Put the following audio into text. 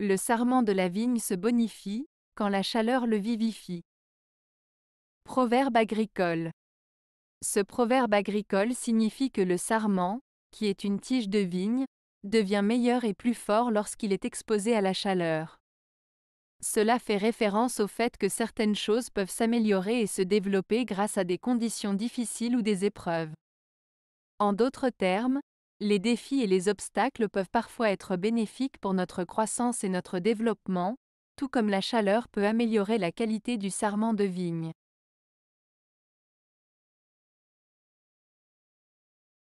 Le sarment de la vigne se bonifie, quand la chaleur le vivifie. Proverbe agricole. Ce proverbe agricole signifie que le sarment, qui est une tige de vigne, devient meilleur et plus fort lorsqu'il est exposé à la chaleur. Cela fait référence au fait que certaines choses peuvent s'améliorer et se développer grâce à des conditions difficiles ou des épreuves. En d'autres termes, les défis et les obstacles peuvent parfois être bénéfiques pour notre croissance et notre développement, tout comme la chaleur peut améliorer la qualité du sarment de vigne.